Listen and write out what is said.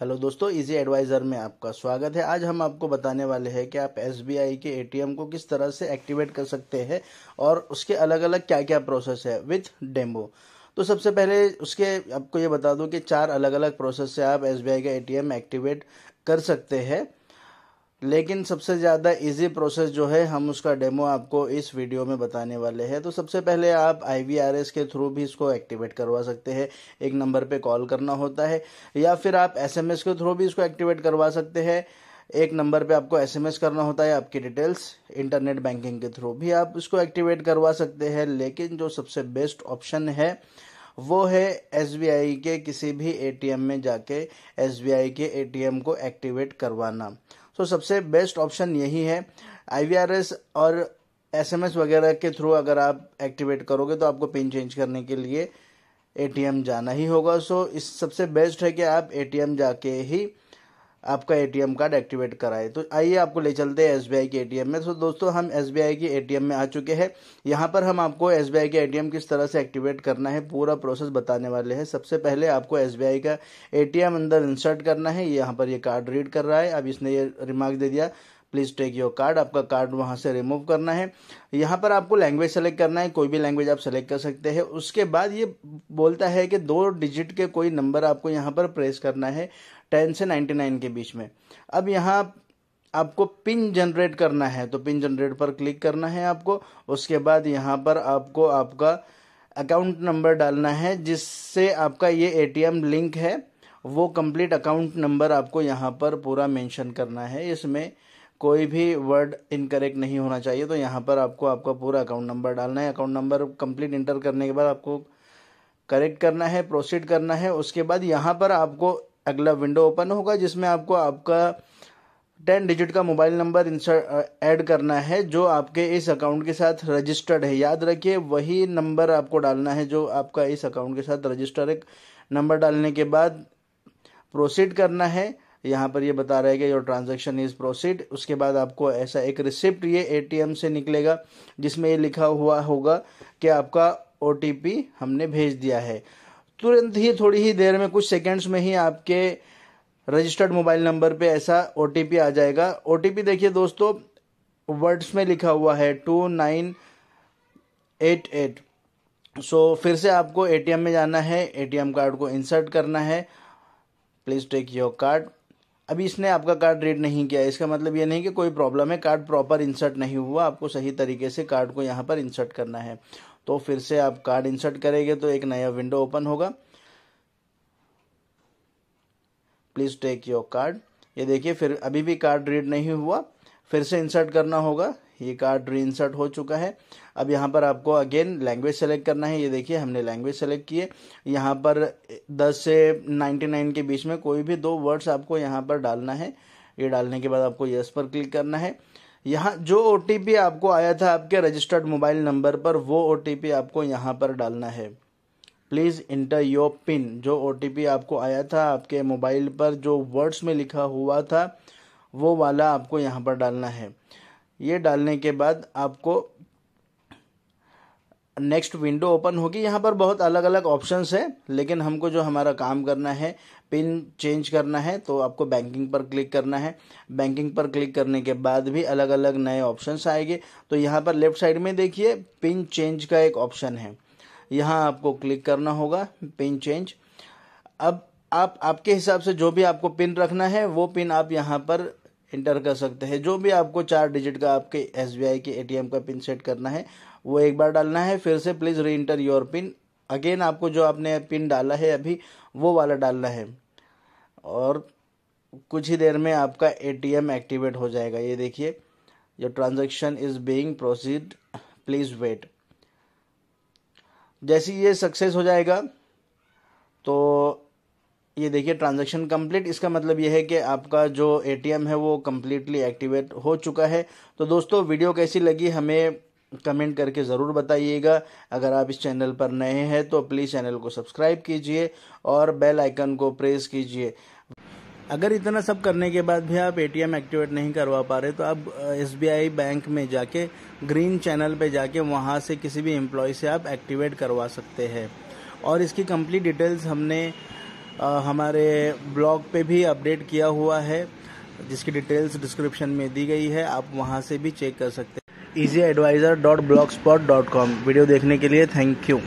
hello दोस्तों easy adviser में आपका स्वागत है आज हम आपको बताने वाले हैं कि आप एस के एटीएम को किस तरह से एक्टिवेट कर सकते हैं और उसके अलग अलग क्या क्या प्रोसेस है विथ डेमो तो सबसे पहले उसके आपको ये बता दूं कि चार अलग अलग प्रोसेस से आप एस का एटीएम एक्टिवेट कर सकते हैं लेकिन सबसे ज़्यादा इजी प्रोसेस जो है हम उसका डेमो आपको इस वीडियो में बताने वाले हैं तो सबसे पहले आप आई के थ्रू भी इसको एक्टिवेट करवा सकते हैं एक नंबर पे कॉल करना होता है या फिर आप एस के थ्रू भी इसको एक्टिवेट करवा सकते हैं एक नंबर पे आपको एसएमएस करना होता है आपकी डिटेल्स इंटरनेट बैंकिंग के थ्रू भी आप इसको एक्टिवेट करवा सकते हैं लेकिन जो सबसे बेस्ट ऑप्शन है वो है एस के किसी भी एटीएम में जाके एस के एटीएम को एक्टिवेट करवाना तो सबसे बेस्ट ऑप्शन यही है आई और एस वगैरह के थ्रू अगर आप एक्टिवेट करोगे तो आपको पिन चेंज करने के लिए ए जाना ही होगा सो इस सबसे बेस्ट है कि आप ए जाके ही आपका एटीएम कार्ड एक्टिवेट कराए तो आइए आपको ले चलते हैं एसबीआई के एटीएम में तो दोस्तों हम एसबीआई के एटीएम में आ चुके हैं यहाँ पर हम आपको एसबीआई के एटीएम किस तरह से एक्टिवेट करना है पूरा प्रोसेस बताने वाले हैं सबसे पहले आपको एसबीआई का एटीएम अंदर इंसर्ट करना है यहाँ पर ये कार्ड रीड कर रहा है अब इसने ये रिमार्क दे दिया प्लीज टेक योर कार्ड आपका कार्ड वहाँ से रिमूव करना है यहाँ पर आपको लैंग्वेज सेलेक्ट करना है कोई भी लैंग्वेज आप सेलेक्ट कर सकते हैं उसके बाद ये बोलता है कि दो डिजिट के कोई नंबर आपको यहाँ पर प्रेस करना है टेन से नाइन्टी नाइन के बीच में अब यहाँ आपको पिन जनरेट करना है तो पिन जनरेट पर क्लिक करना है आपको उसके बाद यहाँ पर आपको आपका अकाउंट नंबर डालना है जिससे आपका ये ए लिंक है वो कंप्लीट अकाउंट नंबर आपको यहाँ पर पूरा मेंशन करना है इसमें कोई भी वर्ड इनकरेक्ट नहीं होना चाहिए तो यहाँ पर आपको आपका पूरा अकाउंट नंबर डालना है अकाउंट नंबर कंप्लीट इंटर करने के बाद आपको करेक्ट करना है प्रोसीड करना है उसके बाद यहाँ पर आपको अगला विंडो ओपन होगा जिसमें आपको आपका टेन डिजिट का मोबाइल नंबर इंसर्ट ऐड करना है जो आपके इस अकाउंट के साथ रजिस्टर्ड है याद रखिए वही नंबर आपको डालना है जो आपका इस अकाउंट के साथ रजिस्टर नंबर डालने के बाद प्रोसीड करना है यहाँ पर ये बता रहा है कि योर ट्रांजेक्शन इज़ प्रोसीड उसके बाद आपको ऐसा एक रिसिप्ट ये एटीएम से निकलेगा जिसमें ये लिखा हुआ होगा कि आपका ओ हमने भेज दिया है तुरंत ही थोड़ी ही देर में कुछ सेकेंड्स में ही आपके रजिस्टर्ड मोबाइल नंबर पे ऐसा ओ आ जाएगा ओ देखिए दोस्तों वर्ड्स में लिखा हुआ है two nine eight eight so फिर से आपको एटीएम में जाना है एटीएम कार्ड को इंसर्ट करना है प्लीज़ टेक योर कार्ड अभी इसने आपका कार्ड रीड नहीं किया इसका मतलब ये नहीं कि कोई प्रॉब्लम है कार्ड प्रॉपर इंसर्ट नहीं हुआ आपको सही तरीके से कार्ड को यहाँ पर इंसर्ट करना है तो फिर से आप कार्ड इंसर्ट करेंगे तो एक नया विंडो ओपन होगा प्लीज़ टेक योर कार्ड ये देखिए फिर अभी भी कार्ड रीड नहीं हुआ फिर से इंसर्ट करना होगा ये कार्ड री इंसर्ट हो चुका है अब यहाँ पर आपको अगेन लैंग्वेज सेलेक्ट करना है ये देखिए हमने लैंग्वेज सेलेक्ट किए यहाँ पर 10 से 99 के बीच में कोई भी दो वर्ड्स आपको यहाँ पर डालना है ये डालने के बाद आपको यस पर क्लिक करना है यहाँ जो ओ आपको आया था आपके रजिस्टर्ड मोबाइल नंबर पर वो ओ आपको यहाँ पर डालना है प्लीज़ इंटर योर पिन जो ओ आपको आया था आपके मोबाइल पर जो वर्ड्स में लिखा हुआ था वो वाला आपको यहाँ पर डालना है ये डालने के बाद आपको नेक्स्ट विंडो ओपन होगी यहाँ पर बहुत अलग अलग ऑप्शंस है लेकिन हमको जो हमारा काम करना है पिन चेंज करना है तो आपको बैंकिंग पर क्लिक करना है बैंकिंग पर क्लिक करने के बाद भी अलग अलग नए ऑप्शंस आएंगे तो यहाँ पर लेफ्ट साइड में देखिए पिन चेंज का एक ऑप्शन है यहाँ आपको क्लिक करना होगा पिन चेंज अब आप आपके हिसाब से जो भी आपको पिन रखना है वो पिन आप यहाँ पर इंटर कर सकते हैं जो भी आपको चार डिजिट का आपके एस के ए का पिन सेट करना है वो एक बार डालना है फिर से प्लीज़ री इंटर योर पिन अगेन आपको जो आपने पिन डाला है अभी वो वाला डालना है और कुछ ही देर में आपका ए एक्टिवेट हो जाएगा ये देखिए जो transaction is being proceed please wait जैसे ये सक्सेस हो जाएगा तो ये देखिए ट्रांजैक्शन कंप्लीट इसका मतलब ये है कि आपका जो एटीएम है वो कम्प्लीटली एक्टिवेट हो चुका है तो दोस्तों वीडियो कैसी लगी हमें कमेंट करके ज़रूर बताइएगा अगर आप इस चैनल पर नए हैं तो प्लीज़ चैनल को सब्सक्राइब कीजिए और बेल आइकन को प्रेस कीजिए अगर इतना सब करने के बाद भी आप एटीएम एक्टिवेट नहीं करवा पा रहे तो आप एसबीआई बैंक में जाके ग्रीन चैनल पे जाके वहाँ से किसी भी एम्प्लॉय से आप एक्टिवेट करवा सकते हैं और इसकी कंप्लीट डिटेल्स हमने हमारे ब्लॉग पे भी अपडेट किया हुआ है जिसकी डिटेल्स डिस्क्रिप्शन में दी गई है आप वहाँ से भी चेक कर सकते हैं easy advisor dot block spot dot com video देखने के लिए थैंक यू